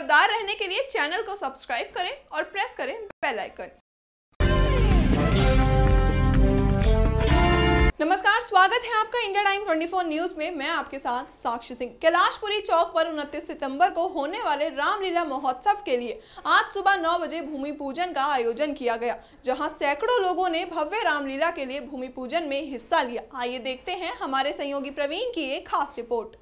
खबरदार रहने के लिए चैनल को सब्सक्राइब करें और प्रेस करें बेल आइकन नमस्कार स्वागत है आपका इंडिया टाइम 24 न्यूज में मैं आपके साथ साक्षी सिंह कैलाशपुरी चौक पर 29 सितंबर को होने वाले रामलीला महोत्सव के लिए आज सुबह 9 बजे भूमि पूजन का आयोजन किया गया जहां सैकड़ों लोगों ने भव्य रामलीला के लिए भूमि पूजन में हिस्सा लिया आइए देखते हैं हमारे सहयोगी प्रवीण की एक खास रिपोर्ट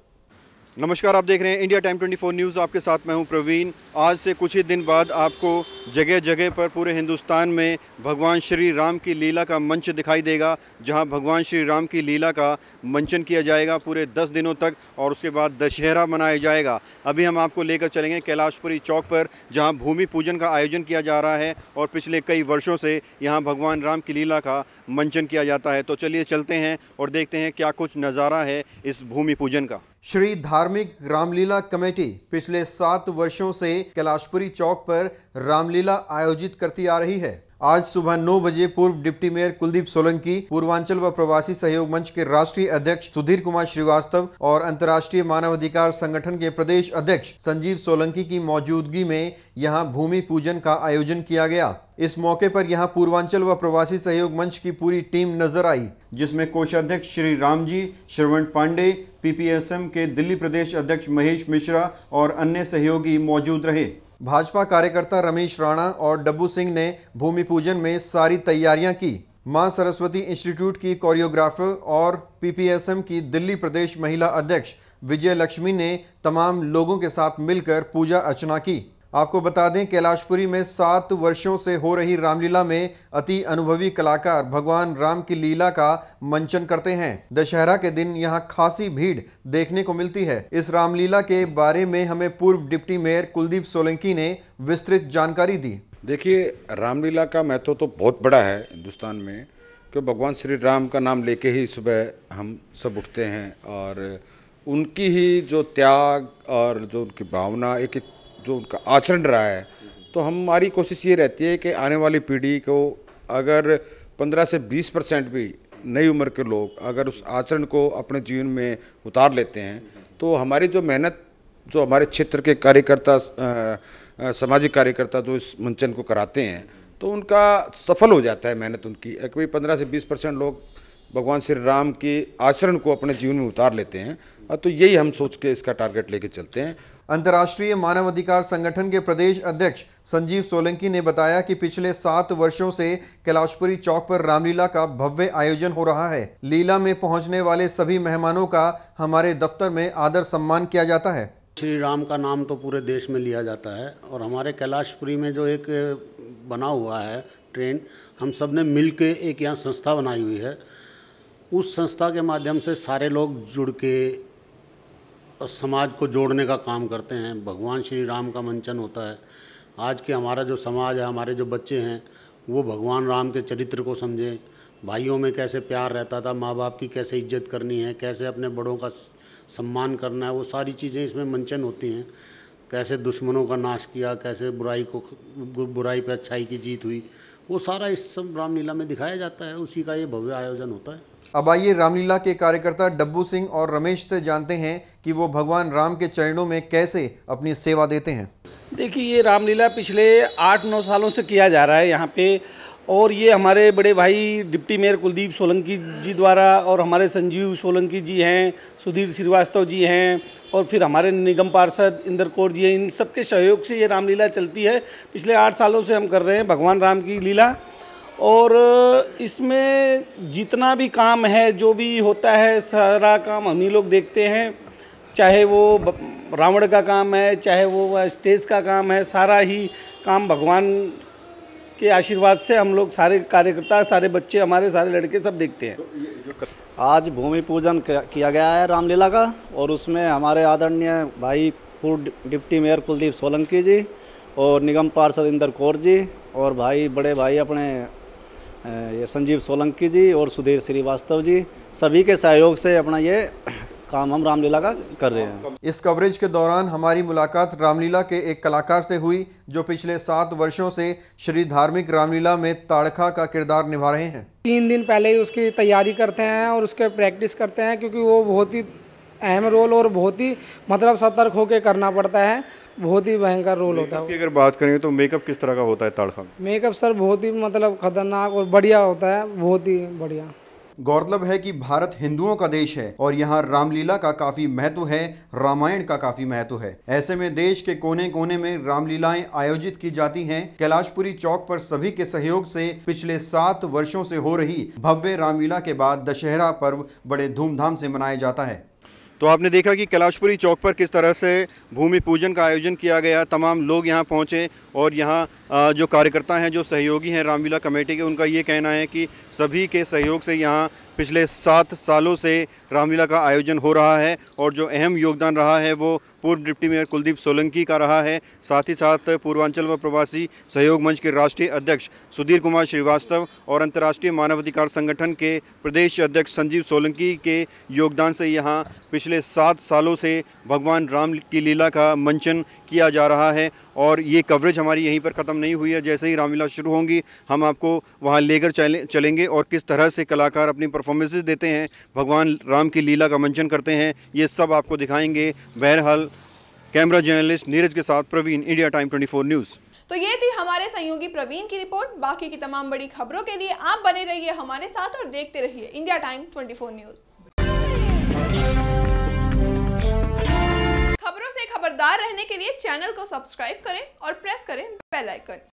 नमस्कार आप देख रहे हैं इंडिया टाइम 24 न्यूज़ आपके साथ मैं हूं प्रवीण आज से कुछ ही दिन बाद आपको जगह जगह पर पूरे हिंदुस्तान में भगवान श्री राम की लीला का मंच दिखाई देगा जहां भगवान श्री राम की लीला का मंचन किया जाएगा पूरे 10 दिनों तक और उसके बाद दशहरा मनाया जाएगा अभी हम आपको लेकर चलेंगे कैलाशपुरी चौक पर जहाँ भूमि पूजन का आयोजन किया जा रहा है और पिछले कई वर्षों से यहाँ भगवान राम की लीला का मंचन किया जाता है तो चलिए चलते हैं और देखते हैं क्या कुछ नज़ारा है इस भूमि पूजन का श्री धार्मिक रामलीला कमेटी पिछले सात वर्षों से कैलाशपुरी चौक पर रामलीला आयोजित करती आ रही है आज सुबह 9 बजे पूर्व डिप्टी मेयर कुलदीप सोलंकी पूर्वांचल व प्रवासी सहयोग मंच के राष्ट्रीय अध्यक्ष सुधीर कुमार श्रीवास्तव और अंतर्राष्ट्रीय मानवाधिकार संगठन के प्रदेश अध्यक्ष संजीव सोलंकी की मौजूदगी में यहां भूमि पूजन का आयोजन किया गया इस मौके पर यहां पूर्वांचल व प्रवासी सहयोग मंच की पूरी टीम नजर आई जिसमें कोषाध्यक्ष श्री रामजी श्रवण पांडे पीपीएसएम के दिल्ली प्रदेश अध्यक्ष महेश मिश्रा और अन्य सहयोगी मौजूद रहे भाजपा कार्यकर्ता रमेश राणा और डब्बू सिंह ने भूमि पूजन में सारी तैयारियां की मां सरस्वती इंस्टीट्यूट की कोरियोग्राफर और पीपीएसएम की दिल्ली प्रदेश महिला अध्यक्ष विजय लक्ष्मी ने तमाम लोगों के साथ मिलकर पूजा अर्चना की आपको बता दें कैलाशपुरी में सात वर्षों से हो रही रामलीला में अति अनुभवी कलाकार भगवान राम की लीला का मंचन करते हैं दशहरा के दिन यहां खासी भीड़ देखने को मिलती है इस रामलीला के बारे में हमें पूर्व डिप्टी मेयर कुलदीप सोलंकी ने विस्तृत जानकारी दी देखिए रामलीला का महत्व तो बहुत बड़ा है हिंदुस्तान में क्यों भगवान श्री राम का नाम लेके ही सुबह हम सब उठते हैं और उनकी ही जो त्याग और जो उनकी भावना एक जो उनका आचरण रहा है तो हमारी कोशिश ये रहती है कि आने वाली पीढ़ी को अगर 15 से 20 परसेंट भी नई उम्र के लोग अगर उस आचरण को अपने जीवन में उतार लेते हैं तो हमारी जो मेहनत जो हमारे क्षेत्र के कार्यकर्ता सामाजिक कार्यकर्ता जो इस मंचन को कराते हैं तो उनका सफल हो जाता है मेहनत उनकी कभी पंद्रह से बीस परसेंट लोग भगवान श्री राम के आचरण को अपने जीवन में उतार लेते हैं हाँ, तो यही हम सोच के इसका टारगेट लेके चलते हैं अंतर्राष्ट्रीय मानवाधिकार संगठन के प्रदेश अध्यक्ष संजीव सोलंकी ने बताया कि पिछले सात वर्षों से कैलाशपुरी चौक पर रामलीला का भव्य आयोजन हो रहा है लीला में पहुंचने वाले सभी मेहमानों का हमारे दफ्तर में आदर सम्मान किया जाता है श्री राम का नाम तो पूरे देश में लिया जाता है और हमारे कैलाशपुरी में जो एक बना हुआ है ट्रेन हम सब ने मिल के एक यहाँ संस्था बनाई हुई है उस संस्था के माध्यम से सारे लोग जुड़ के समाज को जोड़ने का काम करते हैं भगवान श्री राम का मंचन होता है आज के हमारा जो समाज है हमारे जो बच्चे हैं वो भगवान राम के चरित्र को समझें भाइयों में कैसे प्यार रहता था माँ बाप की कैसे इज्जत करनी है कैसे अपने बड़ों का सम्मान करना है वो सारी चीज़ें इसमें मंचन होती हैं कैसे दुश्मनों का नाश किया कैसे बुराई को बुराई पर अच्छाई की जीत हुई वो सारा इस सब रामलीला में दिखाया जाता है उसी का ये भव्य आयोजन होता है अब आइए रामलीला के कार्यकर्ता डब्बू सिंह और रमेश से जानते हैं कि वो भगवान राम के चरणों में कैसे अपनी सेवा देते हैं देखिए ये रामलीला पिछले आठ नौ सालों से किया जा रहा है यहाँ पे और ये हमारे बड़े भाई डिप्टी मेयर कुलदीप सोलंकी जी द्वारा और हमारे संजीव सोलंकी जी हैं सुधीर श्रीवास्तव जी हैं और फिर हमारे निगम पार्षद इंदर कौर जी हैं इन सबके सहयोग से ये रामलीला चलती है पिछले आठ सालों से हम कर रहे हैं भगवान राम की लीला और इसमें जितना भी काम है जो भी होता है सारा काम हम ही लोग देखते हैं चाहे वो रावण का काम है चाहे वो स्टेज का काम है सारा ही काम भगवान के आशीर्वाद से हम लोग सारे कार्यकर्ता सारे बच्चे हमारे सारे लड़के सब देखते हैं आज भूमि पूजन किया गया है रामलीला का और उसमें हमारे आदरणीय भाई पूर्व डिप्टी मेयर कुलदीप सोलंकी जी और निगम पार्षद इंदर कौर जी और भाई बड़े भाई अपने ये संजीव सोलंकी जी और सुधीर श्रीवास्तव जी सभी के सहयोग से अपना ये काम हम रामलीला का कर रहे हैं इस कवरेज के दौरान हमारी मुलाकात रामलीला के एक कलाकार से हुई जो पिछले सात वर्षों से श्री धार्मिक रामलीला में ताड़खा का किरदार निभा रहे हैं तीन दिन पहले ही उसकी तैयारी करते हैं और उसके प्रैक्टिस करते हैं क्योंकि वो बहुत ही अहम रोल और बहुत ही मतलब सतर्क होकर करना पड़ता है बहुत ही भयंकर रोल होता है अगर बात करें तो मेकअप किस तरह का होता है ताड़खा मेकअप सर बहुत ही मतलब खतरनाक और बढ़िया होता है बहुत ही बढ़िया गौरतलब है कि भारत हिंदुओं का देश है और यहाँ रामलीला का काफी महत्व है रामायण का काफी महत्व है ऐसे में देश के कोने कोने में रामलीलाएं आयोजित की जाती हैं कैलाशपुरी चौक पर सभी के सहयोग से पिछले सात वर्षों से हो रही भव्य रामलीला के बाद दशहरा पर्व बड़े धूमधाम से मनाया जाता है तो आपने देखा कि कैलाशपुरी चौक पर किस तरह से भूमि पूजन का आयोजन किया गया तमाम लोग यहाँ पहुँचे और यहाँ जो कार्यकर्ता हैं जो सहयोगी हैं रामलीला कमेटी के उनका ये कहना है कि सभी के सहयोग से यहाँ पिछले सात सालों से रामलीला का आयोजन हो रहा है और जो अहम योगदान रहा है वो पूर्व डिप्टी मेयर कुलदीप सोलंकी का रहा है साथ ही साथ पूर्वांचल व प्रवासी सहयोग मंच के राष्ट्रीय अध्यक्ष सुधीर कुमार श्रीवास्तव और अंतर्राष्ट्रीय मानवाधिकार संगठन के प्रदेश अध्यक्ष संजीव सोलंकी के योगदान से यहाँ पिछले सात सालों से भगवान राम की लीला का मंचन किया जा रहा है और ये कवरेज हमारी यहीं पर ख़त्म नहीं हुई है जैसे ही रामलीला शुरू होंगी हम आपको वहाँ लेकर चलेंगे और किस तरह से कलाकार अपनी परफॉर्मेंसेज देते हैं भगवान राम की लीला का मंचन करते हैं ये सब आपको दिखाएंगे बहरहाल कैमरा जर्नलिस्ट नीरज के साथ प्रवीण इंडिया टाइम 24 न्यूज तो ये थी हमारे सहयोगी प्रवीण की रिपोर्ट बाकी की तमाम बड़ी खबरों के लिए आप बने रहिए हमारे साथ और देखते रहिए इंडिया टाइम 24 न्यूज खबरों से खबरदार रहने के लिए चैनल को सब्सक्राइब करें और प्रेस करें बेलाइकन